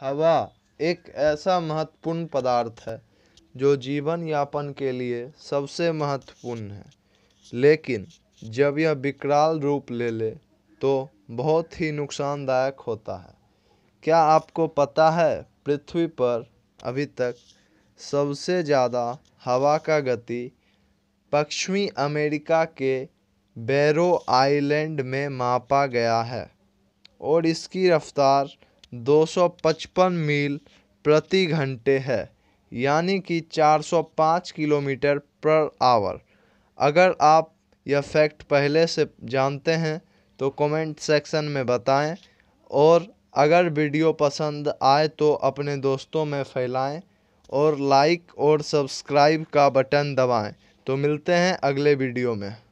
हवा एक ऐसा महत्वपूर्ण पदार्थ है जो जीवन यापन के लिए सबसे महत्वपूर्ण है लेकिन जब यह विकराल रूप ले ले तो बहुत ही नुकसानदायक होता है क्या आपको पता है पृथ्वी पर अभी तक सबसे ज़्यादा हवा का गति पश्चिमी अमेरिका के बैरो आइलैंड में मापा गया है और इसकी रफ्तार दो सौ पचपन मील प्रति घंटे है यानी कि चार सौ पाँच किलोमीटर पर आवर अगर आप यह फैक्ट पहले से जानते हैं तो कमेंट सेक्शन में बताएं और अगर वीडियो पसंद आए तो अपने दोस्तों में फैलाएं और लाइक और सब्सक्राइब का बटन दबाएं तो मिलते हैं अगले वीडियो में